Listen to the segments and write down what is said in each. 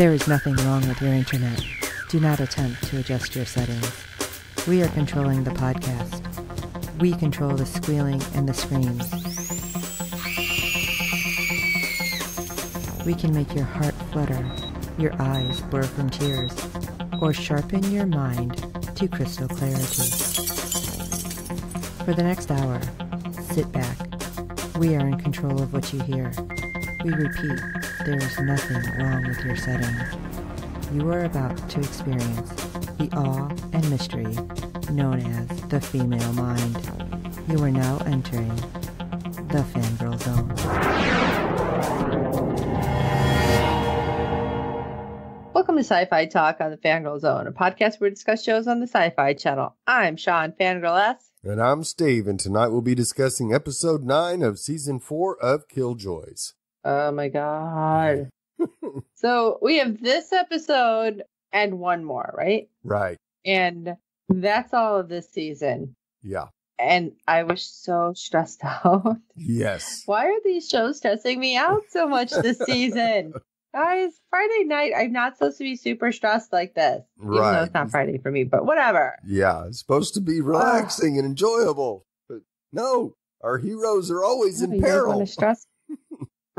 There is nothing wrong with your internet. Do not attempt to adjust your settings. We are controlling the podcast. We control the squealing and the screams. We can make your heart flutter, your eyes blur from tears, or sharpen your mind to crystal clarity. For the next hour, sit back. We are in control of what you hear. We repeat there is nothing wrong with your setting. You are about to experience the awe and mystery known as the female mind. You are now entering the fangirl zone. Welcome to Sci Fi Talk on the Fangirl Zone, a podcast where we discuss shows on the Sci Fi Channel. I'm Sean Fangirl S. And I'm Steve, and tonight we'll be discussing episode 9 of season 4 of Killjoys. Oh my god. so we have this episode and one more, right? Right. And that's all of this season. Yeah. And I was so stressed out. Yes. Why are these shows stressing me out so much this season? Guys, Friday night, I'm not supposed to be super stressed like this. Right. Even though it's not Friday for me, but whatever. Yeah. It's supposed to be relaxing and enjoyable. But no, our heroes are always in peril. to stress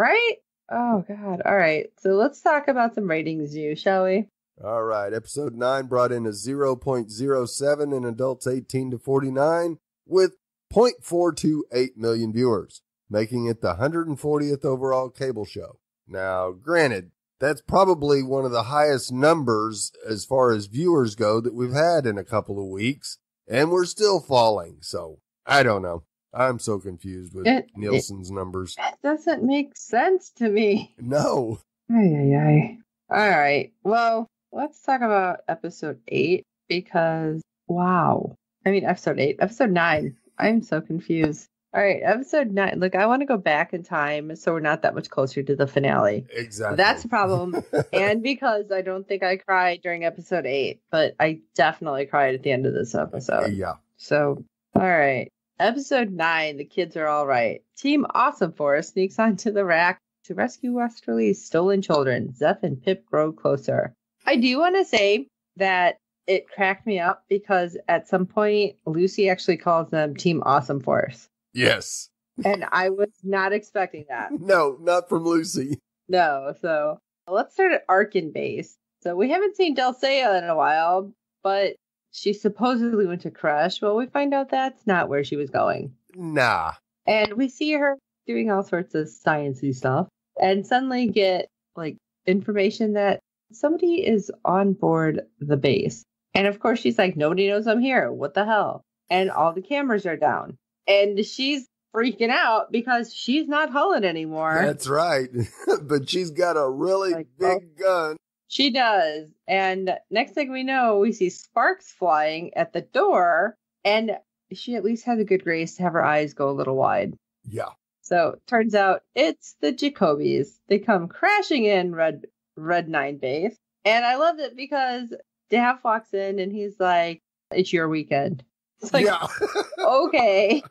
Right? Oh, God. All right. So let's talk about some ratings, you, shall we? All right. Episode 9 brought in a 0.07 in adults 18 to 49 with 0.428 million viewers, making it the 140th overall cable show. Now, granted, that's probably one of the highest numbers as far as viewers go that we've had in a couple of weeks, and we're still falling. So I don't know. I'm so confused with it, Nielsen's it, numbers. That doesn't make sense to me. No. Ay, ay, All right. Well, let's talk about episode eight because wow. I mean, episode eight, episode nine. I'm so confused. All right, episode nine. Look, I want to go back in time so we're not that much closer to the finale. Exactly. That's a problem. and because I don't think I cried during episode eight, but I definitely cried at the end of this episode. Yeah. So, all right. Episode 9 The Kids Are All Right. Team Awesome Forest sneaks onto the rack to rescue Westerly's stolen children. Zeph and Pip grow closer. I do want to say that it cracked me up because at some point Lucy actually calls them Team Awesome Force. Yes. And I was not expecting that. No, not from Lucy. No, so let's start at Arkin Base. So we haven't seen Delsea in a while, but she supposedly went to Crush. Well, we find out that's not where she was going. Nah. And we see her doing all sorts of sciencey stuff and suddenly get like information that somebody is on board the base. And of course she's like, Nobody knows I'm here. What the hell? And all the cameras are down. And she's freaking out because she's not Holland anymore. That's right. but she's got a really like, big oh. gun she does. And next thing we know, we see sparks flying at the door. And she at least has a good grace to have her eyes go a little wide. Yeah. So turns out it's the Jacobies. They come crashing in Red Red Nine Base. And I loved it because they walks in and he's like, It's your weekend. It's like yeah. okay.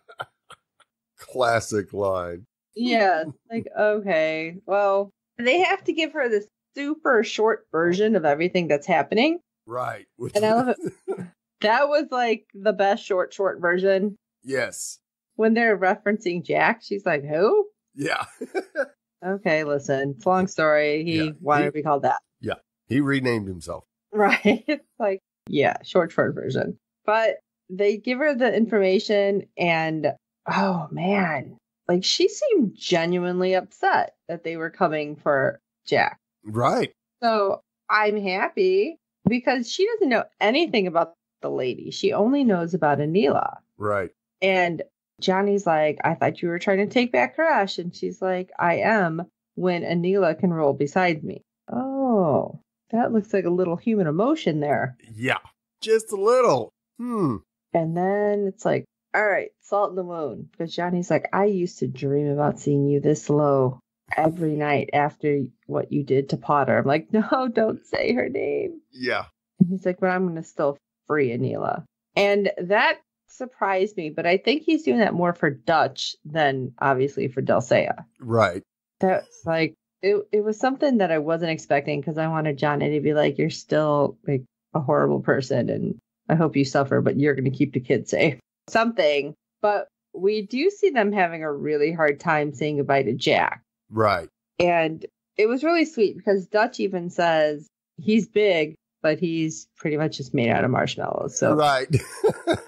Classic line. Yeah. Like, okay. Well, they have to give her this super short version of everything that's happening. Right. and I love it. That was like the best short, short version. Yes. When they're referencing Jack, she's like, who? Yeah. okay, listen, it's a long story. He yeah. wanted he, to be called that. Yeah. He renamed himself. Right. It's like, yeah, short, short version. But they give her the information, and oh man, like she seemed genuinely upset that they were coming for Jack. Right. So I'm happy because she doesn't know anything about the lady. She only knows about Anila. Right. And Johnny's like, I thought you were trying to take back Crash. And she's like, I am when Anila can roll beside me. Oh, that looks like a little human emotion there. Yeah, just a little. Hmm. And then it's like, all right, salt in the wound. Because Johnny's like, I used to dream about seeing you this low every night after what you did to Potter. I'm like, no, don't say her name. Yeah. And he's like, but I'm going to still free Anila. And that surprised me, but I think he's doing that more for Dutch than obviously for Delsea. Right. That's like, it, it was something that I wasn't expecting because I wanted Johnny to be like, you're still like a horrible person and I hope you suffer, but you're going to keep the kids safe. Something. But we do see them having a really hard time saying goodbye to Jack Right. And it was really sweet because Dutch even says he's big, but he's pretty much just made out of marshmallows. So Right.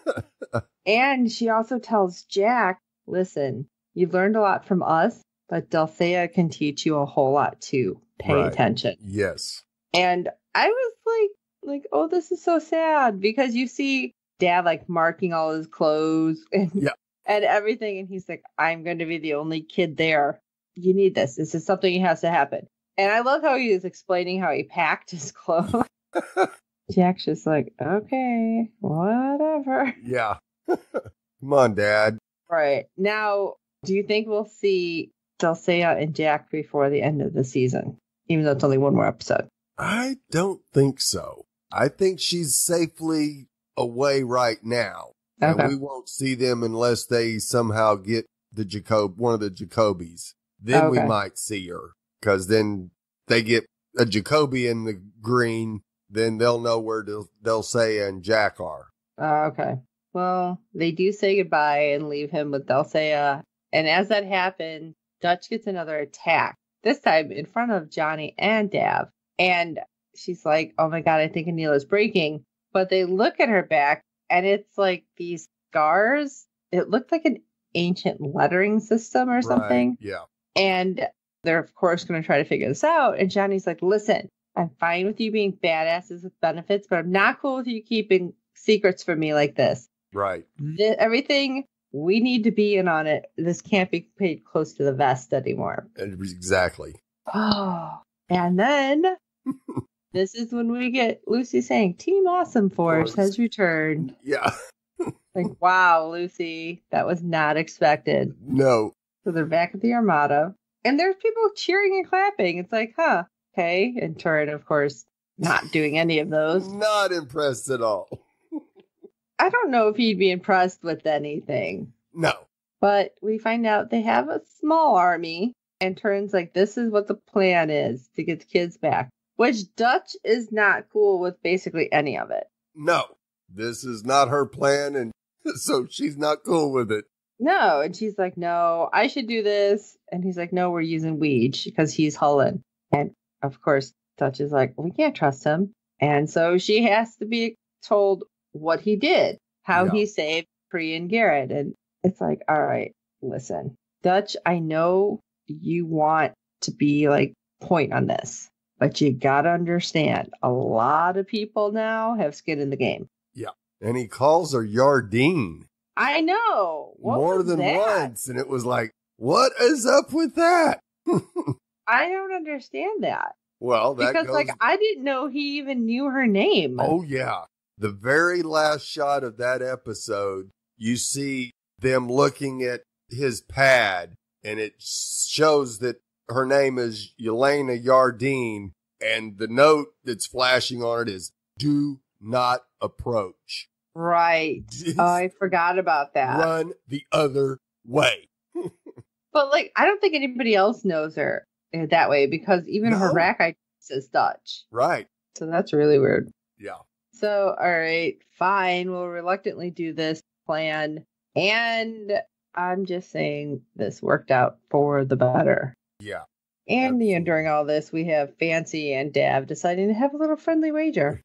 and she also tells Jack, listen, you have learned a lot from us, but Dulcea can teach you a whole lot too. Pay right. attention. Yes. And I was like, like, oh, this is so sad because you see Dad like marking all his clothes and yeah. and everything, and he's like, I'm going to be the only kid there you need this. This is something that has to happen. And I love how he is explaining how he packed his clothes. Jack's just like, okay, whatever. Yeah. Come on, Dad. Right. Now, do you think we'll see Dulcea and Jack before the end of the season? Even though it's only one more episode. I don't think so. I think she's safely away right now. Okay. And we won't see them unless they somehow get the Jacob one of the Jacobies. Then okay. we might see her because then they get a Jacoby in the green. Then they'll know where they'll, they'll say and Jack are. Uh, okay. Well, they do say goodbye and leave him with Delsea. And as that happens, Dutch gets another attack, this time in front of Johnny and Dav. And she's like, oh my God, I think Anila's breaking. But they look at her back and it's like these scars. It looked like an ancient lettering system or something. Right, yeah. And they're, of course, going to try to figure this out. And Johnny's like, listen, I'm fine with you being badasses with benefits, but I'm not cool with you keeping secrets from me like this. Right. everything we need to be in on it. This can't be paid close to the vest anymore. Exactly. Oh, and then this is when we get Lucy saying, Team Awesome Force has returned. Yeah. like, wow, Lucy, that was not expected. No. So they're back at the Armada, and there's people cheering and clapping. It's like, huh, okay. And Turin, of course, not doing any of those. not impressed at all. I don't know if he'd be impressed with anything. No. But we find out they have a small army, and turns like, this is what the plan is to get the kids back, which Dutch is not cool with basically any of it. No, this is not her plan, and so she's not cool with it no. And she's like, no, I should do this. And he's like, no, we're using Weege because he's Holland. And of course, Dutch is like, we can't trust him. And so she has to be told what he did, how yeah. he saved Cree and Garrett. And it's like, all right, listen, Dutch, I know you want to be like point on this, but you got to understand a lot of people now have skin in the game. Yeah. And he calls her Yardine. I know. What More than that? once. And it was like, what is up with that? I don't understand that. Well, that because goes... like I didn't know he even knew her name. Oh yeah. The very last shot of that episode, you see them looking at his pad and it shows that her name is Elena Yardine and the note that's flashing on it is do not approach. Right. Oh, I forgot about that. Run the other way. but like, I don't think anybody else knows her eh, that way because even no. her rack I says Dutch. Right. So that's really weird. Yeah. So all right, fine. We'll reluctantly do this plan, and I'm just saying this worked out for the better. Yeah. And during all this, we have Fancy and Dav deciding to have a little friendly wager.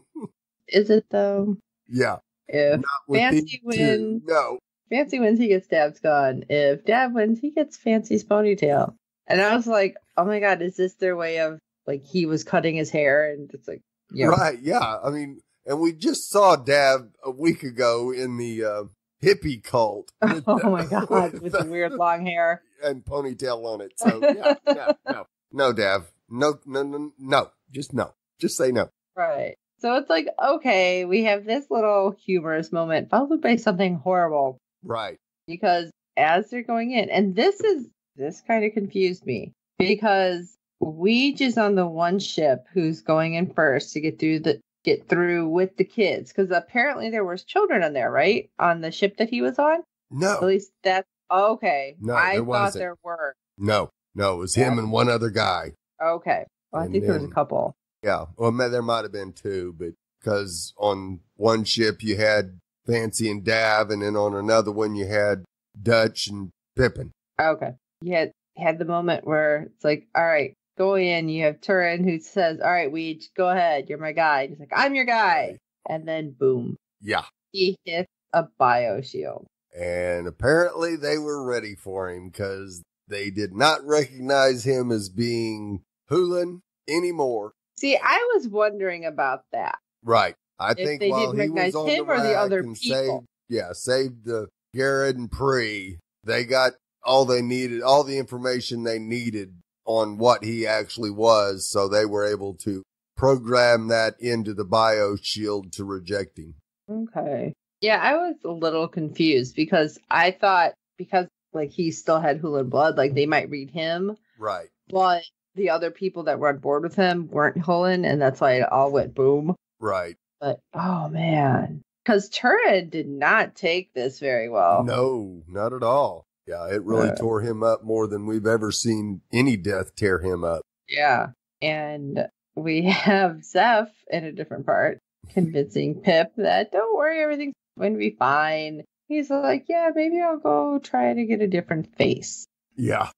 is it though? Yeah. If Fancy wins, no. Fancy wins, he gets Dab's gone. If Dab wins, he gets Fancy's ponytail. And I was like, oh my god, is this their way of like he was cutting his hair and it's like, yeah, you know. right, yeah. I mean, and we just saw Dab a week ago in the uh, hippie cult. With, oh my god, with, with the weird long hair and ponytail on it. So yeah, yeah, no, no, Dav, no, no, no, no, just no, just say no. Right. So it's like, okay, we have this little humorous moment followed by something horrible. Right. Because as they're going in, and this is, this kind of confused me because Weege is on the one ship who's going in first to get through the, get through with the kids. Cause apparently there was children on there, right? On the ship that he was on? No. At least that's, okay. No, I thought wasn't. there were. No, no, it was him and one other guy. Okay. Well, I think there was a couple. Yeah. Well, there might have been two, but because on one ship you had Fancy and Dav, and then on another one you had Dutch and Pippin. Okay. You had, had the moment where it's like, all right, go in. You have Turin who says, all right, Weege, go ahead. You're my guy. he's like, I'm your guy. And then boom. Yeah. He hits a bio shield. And apparently they were ready for him because they did not recognize him as being Hulan anymore. See, I was wondering about that. Right. I if think they while didn't he recognize was on him the or the other people. Saved, yeah, saved the uh, Garrett and Pre. They got all they needed, all the information they needed on what he actually was, so they were able to program that into the bio shield to reject him. Okay. Yeah, I was a little confused because I thought because like he still had Hulan blood, like they might read him. Right. But the other people that were on board with him weren't Hullen, and that's why it all went boom. Right. But oh man, because Turin did not take this very well. No, not at all. Yeah, it really tore him up more than we've ever seen any death tear him up. Yeah, and we have Zeph in a different part convincing Pip that don't worry, everything's going to be fine. He's like, yeah, maybe I'll go try to get a different face. Yeah.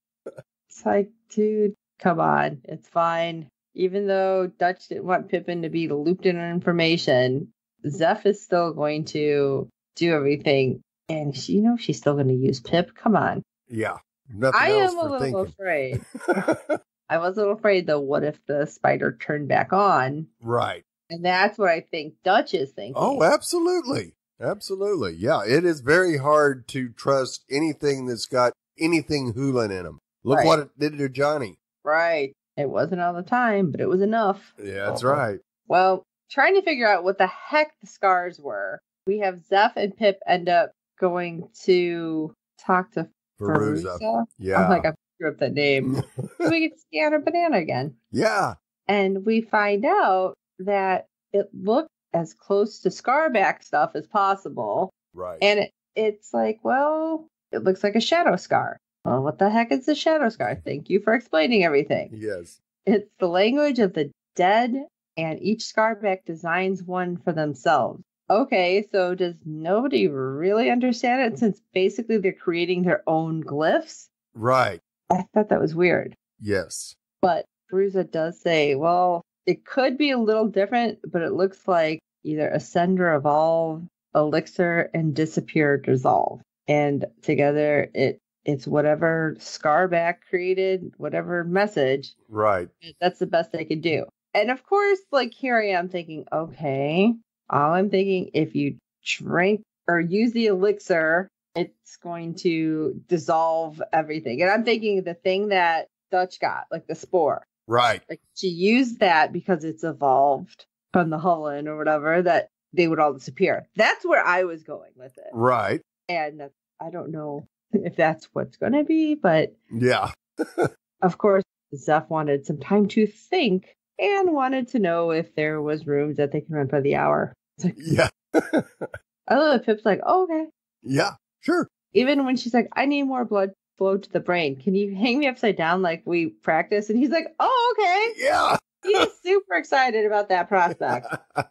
it's like, dude, come on, it's fine. Even though Dutch didn't want Pippin to be looped in on information, Zeph is still going to do everything. And she, you know, she's still going to use Pip. Come on. Yeah. Nothing I am a little thinking. afraid. I was a little afraid, though, what if the spider turned back on? Right. And that's what I think Dutch is thinking. Oh, absolutely. Absolutely. Yeah. It is very hard to trust anything that's got anything hooling in them. Look right. what it did to Johnny. Right. It wasn't all the time, but it was enough. Yeah, that's right. Well, trying to figure out what the heck the scars were, we have Zeph and Pip end up going to talk to Veruza. Yeah. I'm like, I threw up that name. so we get to scan a banana again. Yeah. And we find out that it looked as close to Scarback stuff as possible. Right. And it, it's like, well, it looks like a shadow scar. Well, what the heck is the Shadow Scar? Thank you for explaining everything. Yes. It's the language of the dead, and each Scarback designs one for themselves. Okay, so does nobody really understand it since basically they're creating their own glyphs? Right. I thought that was weird. Yes. But Bruza does say, well, it could be a little different, but it looks like either Ascender Evolve, Elixir, and Disappear Dissolve. And together it it's whatever Scarback created, whatever message. Right. That's the best they could do. And of course, like here I am thinking, okay, all I'm thinking if you drink or use the elixir, it's going to dissolve everything. And I'm thinking the thing that Dutch got, like the spore. Right. Like she used that because it's evolved from the Holland or whatever that they would all disappear. That's where I was going with it. Right. And I don't know if that's what's going to be. But yeah. of course, Zeph wanted some time to think and wanted to know if there was rooms that they can rent by the hour. Like, yeah. I love it. Pip's like, oh, okay. Yeah, sure. Even when she's like, I need more blood flow to the brain. Can you hang me upside down like we practice? And he's like, oh, okay. Yeah. he's super excited about that prospect.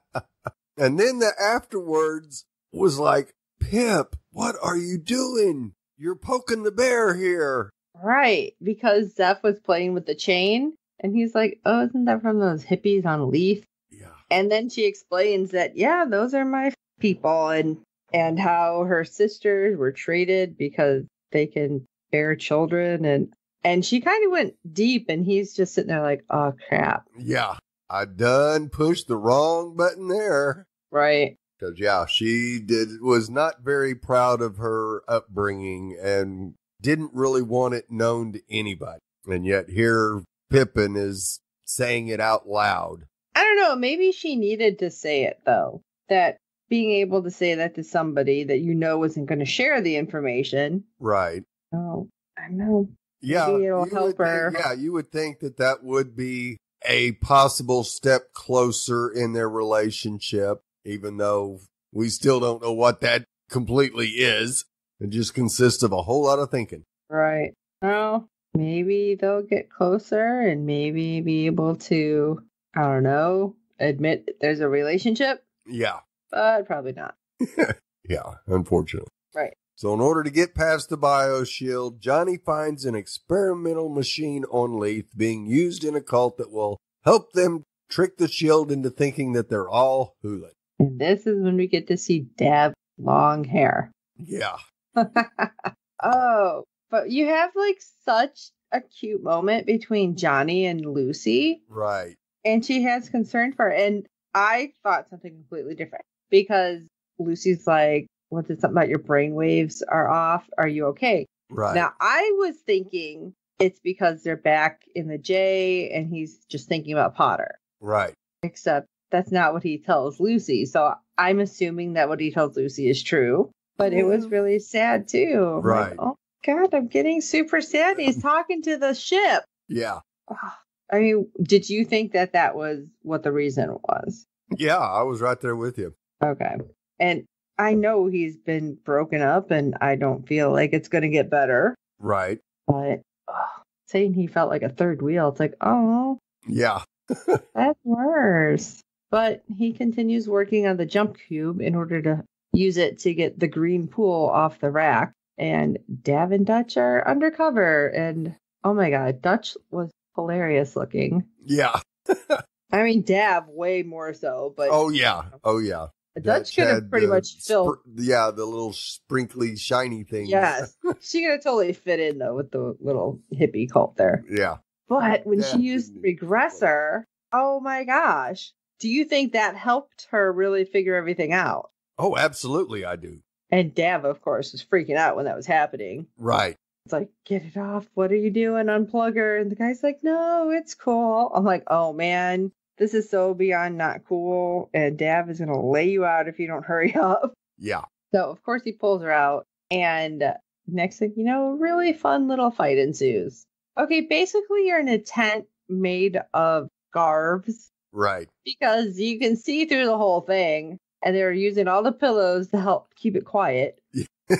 and then the afterwards was like, Pip, what are you doing? You're poking the bear here. Right, because Zeph was playing with the chain and he's like, Oh, isn't that from those hippies on Leaf? Yeah. And then she explains that, yeah, those are my people and and how her sisters were treated because they can bear children and and she kind of went deep and he's just sitting there like, Oh crap. Yeah. I done pushed the wrong button there. Right. Because yeah, she did was not very proud of her upbringing and didn't really want it known to anybody. And yet here Pippin is saying it out loud. I don't know, maybe she needed to say it though. That being able to say that to somebody that you know isn't going to share the information. Right. Oh, I know. Yeah. Maybe it'll help her. Think, yeah, you would think that that would be a possible step closer in their relationship even though we still don't know what that completely is. It just consists of a whole lot of thinking. Right. Well, maybe they'll get closer and maybe be able to, I don't know, admit there's a relationship. Yeah. But probably not. yeah, unfortunately. Right. So, in order to get past the bioshield, Johnny finds an experimental machine on Leith being used in a cult that will help them trick the shield into thinking that they're all Hulan. And this is when we get to see Deb long hair. Yeah. oh, but you have like such a cute moment between Johnny and Lucy. Right. And she has concern for it. And I thought something completely different because Lucy's like, what's it, something about your brain waves are off. Are you okay? Right. Now, I was thinking it's because they're back in the J and he's just thinking about Potter. Right. Except that's not what he tells Lucy. So I'm assuming that what he tells Lucy is true. But it was really sad too. Right. Like, oh God, I'm getting super sad. He's talking to the ship. Yeah. Ah, I mean, did you think that that was what the reason was? Yeah, I was right there with you. Okay. And I know he's been broken up and I don't feel like it's going to get better. Right. But oh, saying he felt like a third wheel, it's like, oh. Yeah. that's worse. But he continues working on the jump cube in order to use it to get the green pool off the rack. And Dav and Dutch are undercover. And oh my God, Dutch was hilarious looking. Yeah. I mean, Dav way more so, but. Oh, yeah. Oh, yeah. Dutch could have pretty much filled. yeah, the little sprinkly, shiny thing. Yes. she could have totally fit in, though, with the little hippie cult there. Yeah. But when yeah. she used regressor, oh my gosh, do you think that helped her really figure everything out? Oh, absolutely, I do. And Dav, of course, was freaking out when that was happening. Right. It's like, get it off. What are you doing? Unplug her. And the guy's like, no, it's cool. I'm like, oh man, this is so beyond not cool. And Dav is going to lay you out if you don't hurry up. Yeah. So, of course, he pulls her out. And next thing you know, really fun little fight ensues. Okay, basically, you're in a tent made of garbs. Right. Because you can see through the whole thing, and they're using all the pillows to help keep it quiet.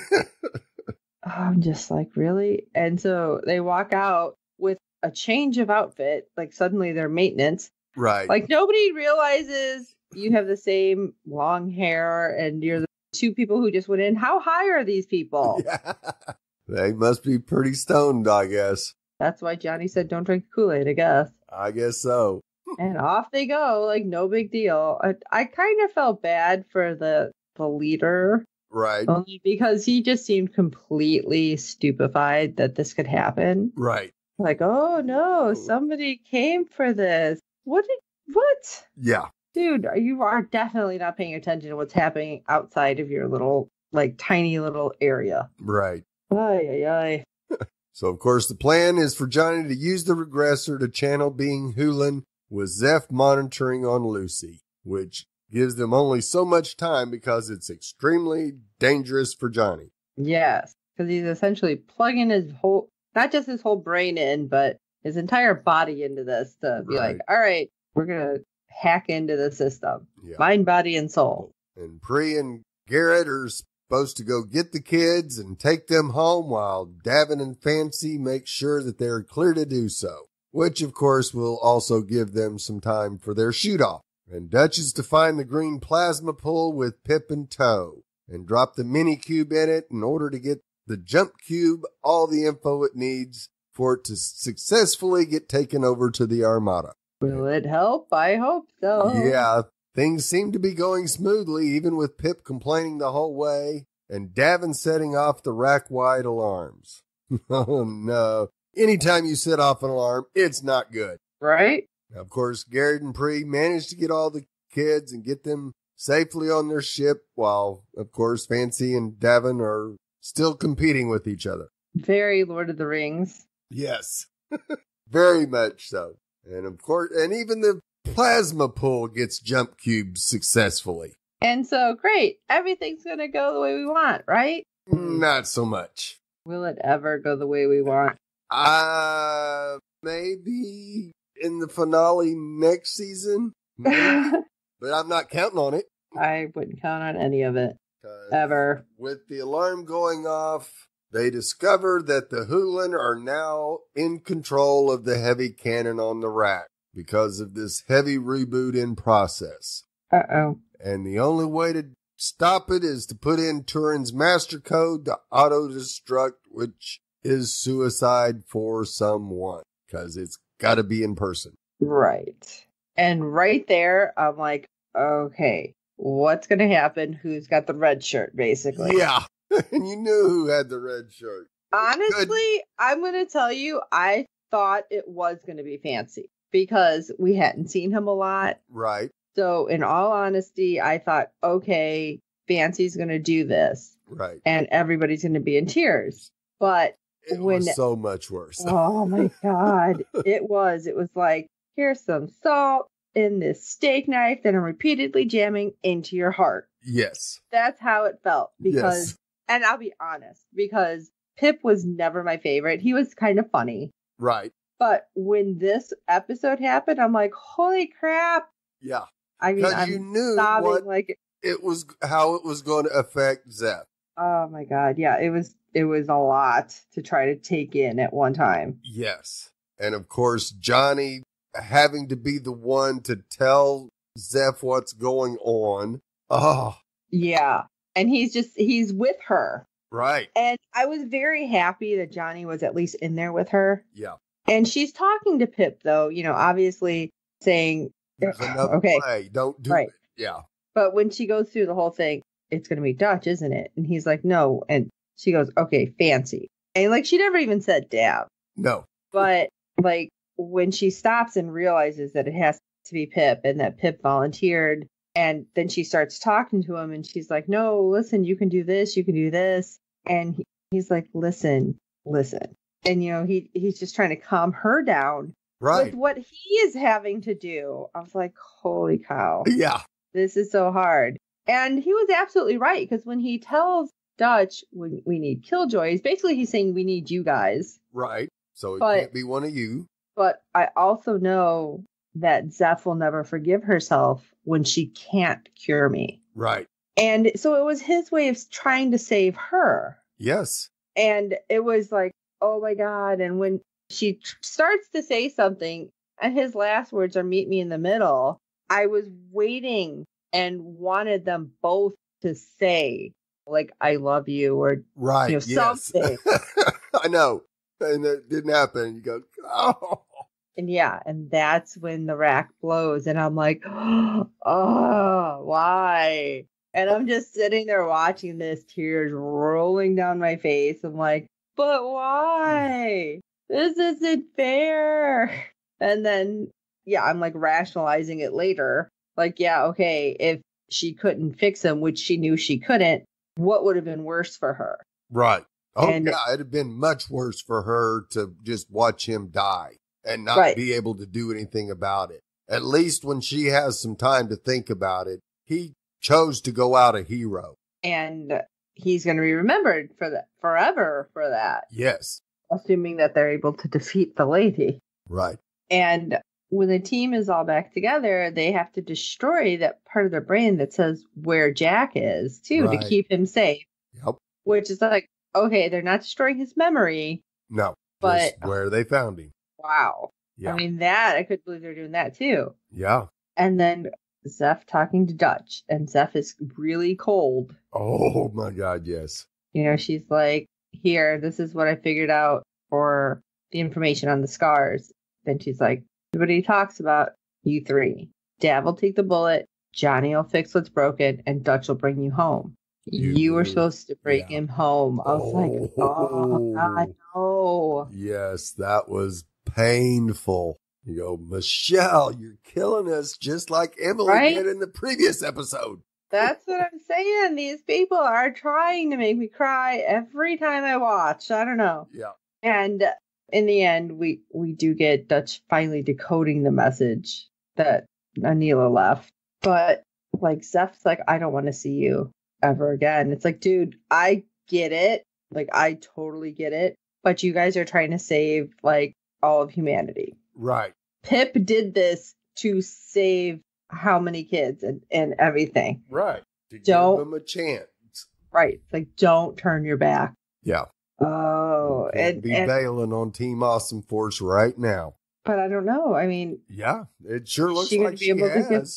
I'm just like, really? And so they walk out with a change of outfit, like suddenly they're maintenance. Right. Like nobody realizes you have the same long hair and you're the two people who just went in. How high are these people? Yeah. They must be pretty stoned, I guess. That's why Johnny said don't drink Kool Aid, I guess. I guess so and off they go, like no big deal. I, I kind of felt bad for the the leader, right? Only because he just seemed completely stupefied that this could happen, right? Like, oh no, somebody came for this. What did what? Yeah, dude, you are definitely not paying attention to what's happening outside of your little, like, tiny little area, right? Ay, ay, ay. So, of course, the plan is for Johnny to use the regressor to channel being Hulin with Zeph monitoring on Lucy, which gives them only so much time because it's extremely dangerous for Johnny. Yes, because he's essentially plugging his whole, not just his whole brain in, but his entire body into this to be right. like, all right, we're going to hack into the system yeah. mind, body, and soul. And Pre and Garrett are supposed to go get the kids and take them home while Davin and Fancy make sure that they're clear to do so which of course will also give them some time for their shoot off. And Dutch is to find the green plasma pool with Pip and Toe and drop the mini cube in it in order to get the jump cube all the info it needs for it to successfully get taken over to the Armada. Will it help? I hope so. Yeah, things seem to be going smoothly, even with Pip complaining the whole way and Davin setting off the rack wide alarms. oh no, Anytime you set off an alarm, it's not good. Right? Now, of course, Garrett and Pre managed to get all the kids and get them safely on their ship while, of course, Fancy and Davin are still competing with each other. Very Lord of the Rings. Yes. Very much so. And of course, and even the plasma pool gets jump cubed successfully. And so, great. Everything's going to go the way we want, right? Not so much. Will it ever go the way we want? Uh, maybe in the finale next season, but I'm not counting on it. I wouldn't count on any of it ever. With the alarm going off, they discover that the Hulan are now in control of the heavy cannon on the rack because of this heavy reboot in process. Uh oh. And the only way to stop it is to put in Turin's master code to auto destruct, which is suicide for someone because it's got to be in person. Right. And right there, I'm like, okay, what's going to happen? Who's got the red shirt, basically? Yeah. and you knew who had the red shirt. Honestly, Good. I'm going to tell you, I thought it was going to be Fancy because we hadn't seen him a lot. Right. So, in all honesty, I thought, okay, Fancy's going to do this. Right. And everybody's going to be in tears. But it when, was so much worse. oh my god, it was. It was like here's some salt in this steak knife that I'm repeatedly jamming into your heart. Yes, that's how it felt because, yes. and I'll be honest, because Pip was never my favorite. He was kind of funny, right? But when this episode happened, I'm like, holy crap! Yeah, I mean, I'm you knew sobbing like it was how it was going to affect Zeph. Oh my god, yeah, it was it was a lot to try to take in at one time. Yes. And of course, Johnny having to be the one to tell Zeph what's going on. Oh. Yeah. And he's just, he's with her. Right. And I was very happy that Johnny was at least in there with her. Yeah. And she's talking to Pip, though, you know, obviously saying, okay, way. don't do right. It. Yeah. But when she goes through the whole thing, it's going to be Dutch, isn't it? And he's like, no. And she goes, okay, fancy. And like she never even said dab. No. But like when she stops and realizes that it has to be Pip and that Pip volunteered, and then she starts talking to him and she's like, no, listen, you can do this, you can do this. And he, he's like, listen, listen. And you know, he he's just trying to calm her down. Right. With what he is having to do. I was like, holy cow. Yeah. This is so hard. And he was absolutely right because when he tells Dutch, we, we need killjoys. Basically, he's saying we need you guys. Right. So it but, can't be one of you. But I also know that Zeph will never forgive herself when she can't cure me. Right. And so it was his way of trying to save her. Yes. And it was like, oh my God. And when she t- starts to say something, and his last words are, meet me in the middle, I was waiting and wanted them both to say like I love you or right, you know, yes. something. I know. And it didn't happen. You go, oh. And yeah, and that's when the rack blows. And I'm like, oh, why? And I'm just sitting there watching this, tears rolling down my face. I'm like, but mm. why? This isn't fair. And then, yeah, I'm like rationalizing it later. Like, yeah, okay, if she couldn't fix him, which she knew she couldn't, what would have been worse for her? Right. Oh, and, yeah. It'd have been much worse for her to just watch him die and not right. be able to do anything about it. At least when she has some time to think about it, he chose to go out a hero. And he's going to be remembered for that forever for that. Yes. Assuming that they're able to defeat the lady. Right. And when the team is all back together, they have to destroy that part of their brain that says where Jack is too right. to keep him safe. Yep. Which is like, okay, they're not destroying his memory. No. But where they found him. Wow. Yeah. I mean that I could believe they're doing that too. Yeah. And then Zeph talking to Dutch and Zeph is really cold. Oh my god, yes. You know, she's like, Here, this is what I figured out for the information on the scars. Then she's like, Everybody talks about you three. Dad will take the bullet, Johnny will fix what's broken, and Dutch will bring you home. You, you were supposed to bring yeah. him home. I was oh. like, oh, God, oh, no. Yes, that was painful. You go, Michelle, you're killing us just like Emily right? did in the previous episode. That's what I'm saying. These people are trying to make me cry every time I watch. I don't know. Yeah. And in the end, we we do get Dutch finally decoding the message that Anila left. But like Zeph's like, I don't want to see you ever again. It's like, dude, I get it. Like I totally get it. But you guys are trying to save like all of humanity. Right. Pip did this to save how many kids and, and everything. Right. To don't give them a chance. Right. like don't turn your back. Yeah. Oh, and be and, bailing on Team Awesome Force right now. But I don't know. I mean, yeah, it sure looks she like she has. Get,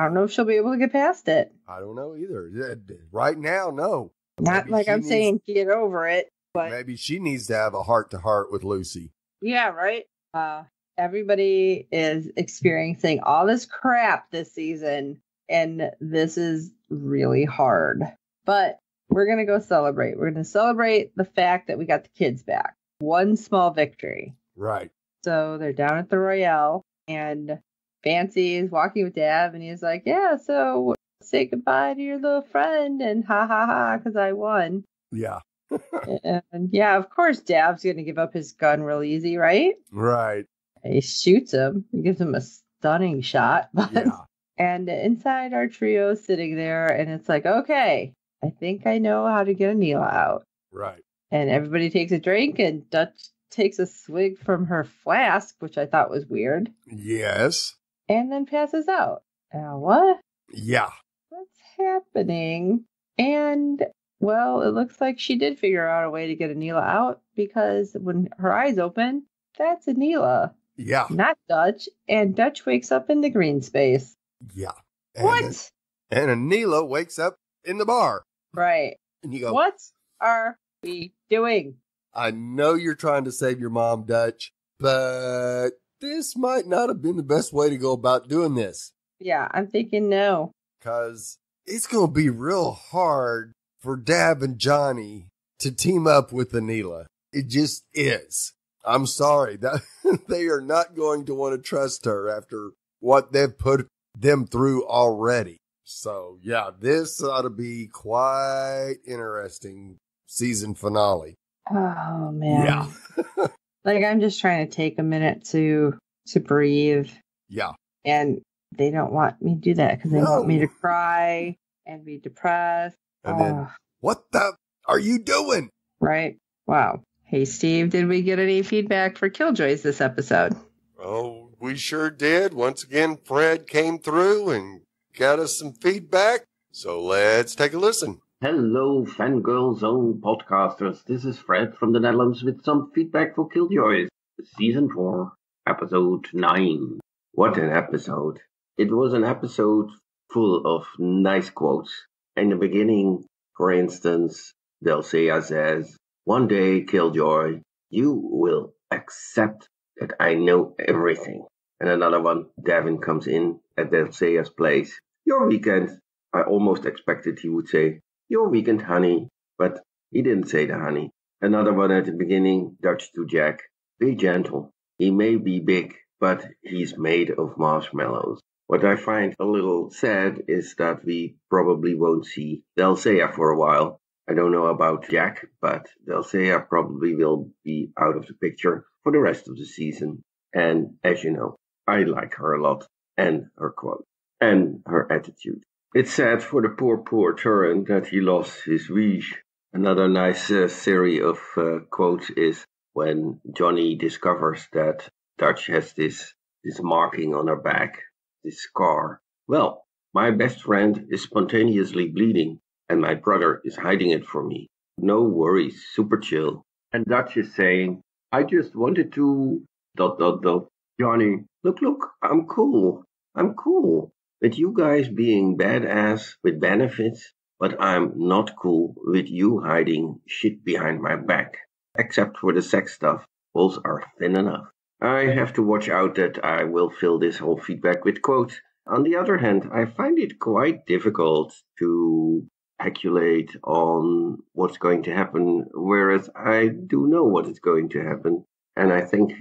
I don't know if she'll be able to get past it. I don't know either. Right now, no. Not maybe like I'm needs, saying get over it, but maybe she needs to have a heart to heart with Lucy. Yeah, right. Uh, everybody is experiencing all this crap this season, and this is really hard. But we're going to go celebrate. We're going to celebrate the fact that we got the kids back. One small victory. Right. So they're down at the Royale and Fancy is walking with Dab and he's like, Yeah, so say goodbye to your little friend and ha ha ha, because I won. Yeah. and yeah, of course, Dab's going to give up his gun real easy, right? Right. He shoots him, he gives him a stunning shot. But... Yeah. And inside our trio sitting there, and it's like, okay, I think I know how to get Anila out. Right. And everybody takes a drink, and Dutch takes a swig from her flask, which I thought was weird. Yes. And then passes out. what? Yeah. What's happening? And, well, it looks like she did figure out a way to get Anila out because when her eyes open, that's Anila. Yeah. Not Dutch. And Dutch wakes up in the green space. Yeah. And, what? And Anila wakes up in the bar. Right. And you go, What are we doing? I know you're trying to save your mom, Dutch, but this might not have been the best way to go about doing this. Yeah, I'm thinking no. Because it's going to be real hard for Dab and Johnny to team up with Anila. It just is. I'm sorry. That, they are not going to want to trust her after what they've put them through already. So, yeah, this ought to be quite interesting season finale. Oh man. Yeah. like I'm just trying to take a minute to to breathe. Yeah. And they don't want me to do that because they no. want me to cry and be depressed. And oh. then what the are you doing? Right. Wow. Hey Steve, did we get any feedback for Killjoys this episode? Oh, we sure did. Once again, Fred came through and got us some feedback. So let's take a listen. Hello, Fangirl Zone podcasters. This is Fred from the Netherlands with some feedback for Killjoys, Season 4, Episode 9. What an episode! It was an episode full of nice quotes. In the beginning, for instance, Delcea says, One day, Killjoy, you will accept that I know everything. And another one, Davin comes in at Delcea's place your weekend. I almost expected he would say, Your weekend, honey. But he didn't say the honey. Another one at the beginning, Dutch to Jack. Be gentle. He may be big, but he's made of marshmallows. What I find a little sad is that we probably won't see Delsea for a while. I don't know about Jack, but Delsea probably will be out of the picture for the rest of the season. And as you know, I like her a lot and her quote and her attitude. It's sad for the poor, poor Turin that he lost his Ouija. Another nice uh, series of uh, quotes is when Johnny discovers that Dutch has this, this marking on her back, this scar. Well, my best friend is spontaneously bleeding, and my brother is hiding it from me. No worries, super chill. And Dutch is saying, I just wanted to. dot dot dot. Johnny, look, look, I'm cool. I'm cool with you guys being badass with benefits, but I'm not cool with you hiding shit behind my back. Except for the sex stuff, both are thin enough. I have to watch out that I will fill this whole feedback with quotes. On the other hand, I find it quite difficult to speculate on what's going to happen, whereas I do know what is going to happen. And I think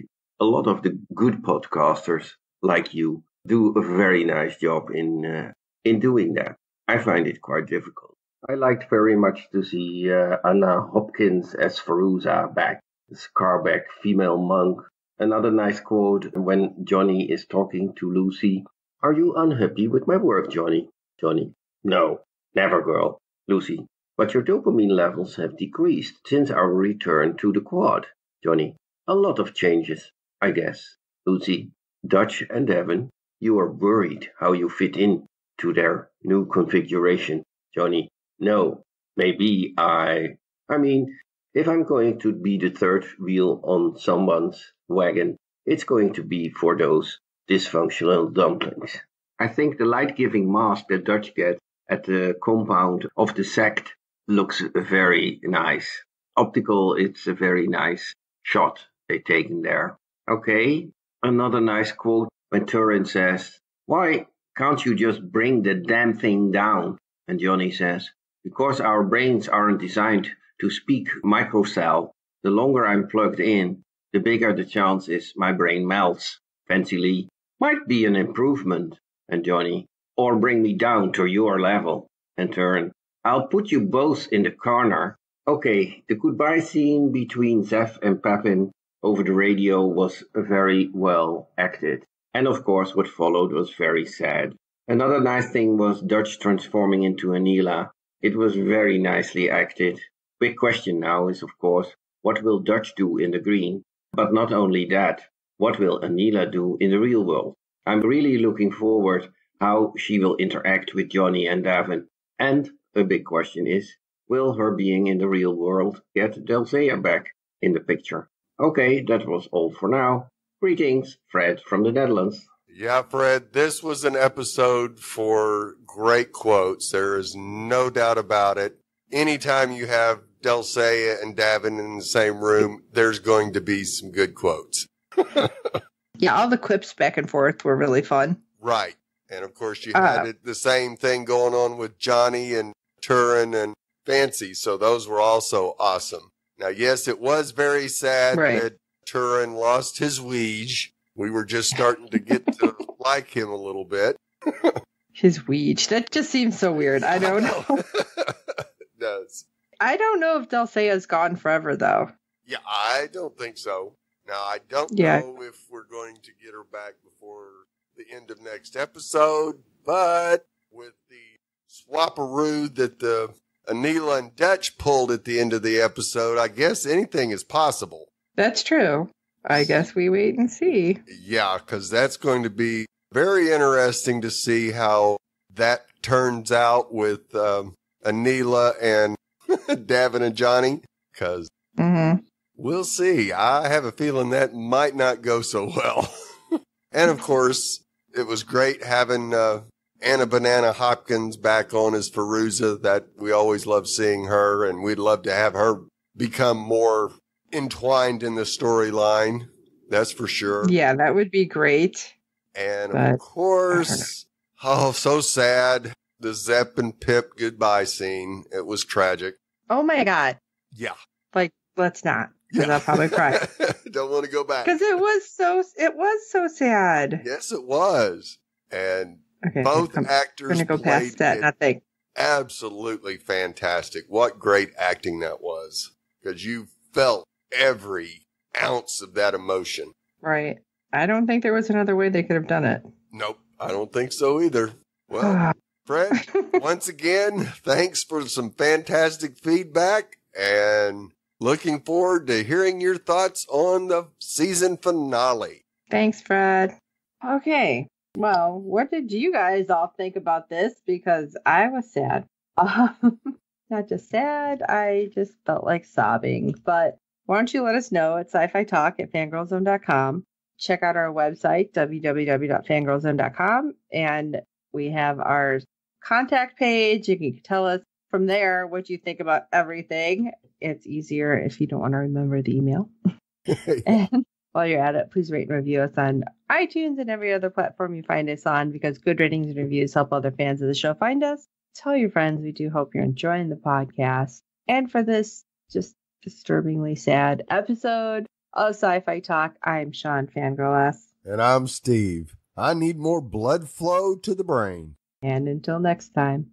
a lot of the good podcasters, like you, do a very nice job in uh, in doing that. I find it quite difficult. I liked very much to see uh, Anna Hopkins as Feruza back, this Carback female monk. Another nice quote when Johnny is talking to Lucy. Are you unhappy with my work, Johnny? Johnny. No, never, girl. Lucy. But your dopamine levels have decreased since our return to the quad. Johnny. A lot of changes, I guess. Lucy. Dutch and Devon "You are worried how you fit in to their new configuration, Johnny. No, maybe I... I mean, if I'm going to be the third wheel on someone's wagon, it's going to be for those dysfunctional dumplings. I think the light-giving mask that Dutch gets at the compound of the sect looks very nice. Optical, it's a very nice shot they taken there. Okay, another nice quote when Turin says, Why can't you just bring the damn thing down? And Johnny says, Because our brains aren't designed to speak microcell, the longer I'm plugged in, the bigger the chance is my brain melts. Fancy Lee, might be an improvement. And Johnny, or bring me down to your level. And Turin, I'll put you both in the corner. Okay, the goodbye scene between Zeph and Pepin over the radio was very well acted. And of course, what followed was very sad. Another nice thing was Dutch transforming into Anila. It was very nicely acted. Big question now is, of course, what will Dutch do in the green? But not only that, what will Anila do in the real world? I'm really looking forward how she will interact with Johnny and Davin. And a big question is, will her being in the real world get Delzea back in the picture? Okay, that was all for now. Greetings, Fred from the Netherlands. Yeah, Fred, this was an episode for great quotes. There is no doubt about it. Anytime you have Delsea and Davin in the same room, there's going to be some good quotes. yeah, all the quips back and forth were really fun. Right. And of course, you uh, had the same thing going on with Johnny and Turin and Fancy. So those were also awesome. Now, yes, it was very sad right. that Turin lost his weege. We were just starting to get to like him a little bit. his weege. That just seems so weird. I don't know. it does. I don't know if Delsea is gone forever, though. Yeah, I don't think so. Now, I don't yeah. know if we're going to get her back before the end of next episode, but with the swaparoo that the Anila and Dutch pulled at the end of the episode, I guess anything is possible. That's true. I guess we wait and see. Yeah, because that's going to be very interesting to see how that turns out with um, Anila and Davin and Johnny. Because mm-hmm. we'll see. I have a feeling that might not go so well. and of course, it was great having uh, Anna Banana Hopkins back on as Feruza. That we always love seeing her, and we'd love to have her become more entwined in the storyline. That's for sure. Yeah, that would be great. And but, of course, oh, so sad. The Zepp and Pip goodbye scene. It was tragic. Oh my God. Yeah. Like, let's not. Yeah. I'll probably cry. Don't want to go back. Because it was so, it was so sad. Yes, it was. And okay, both I'm actors. going to go past that. Nothing. Absolutely fantastic. What great acting that was. Because you felt every ounce of that emotion. Right. I don't think there was another way they could have done it. Nope. I don't think so either. Well, Fred, once again, thanks for some fantastic feedback and looking forward to hearing your thoughts on the season finale. Thanks, Fred. Okay. Well, what did you guys all think about this? Because I was sad. Um, not just sad, I just felt like sobbing. But why don't you let us know at sci fi talk at fangirlzone.com? Check out our website, www.fangirlzone.com, and we have our contact page. You can tell us from there what you think about everything. It's easier if you don't want to remember the email. and while you're at it, please rate and review us on iTunes and every other platform you find us on because good ratings and reviews help other fans of the show find us. Tell your friends. We do hope you're enjoying the podcast. And for this, just disturbingly sad episode of Sci Fi Talk. I'm Sean Fangirl And I'm Steve. I need more blood flow to the brain. And until next time.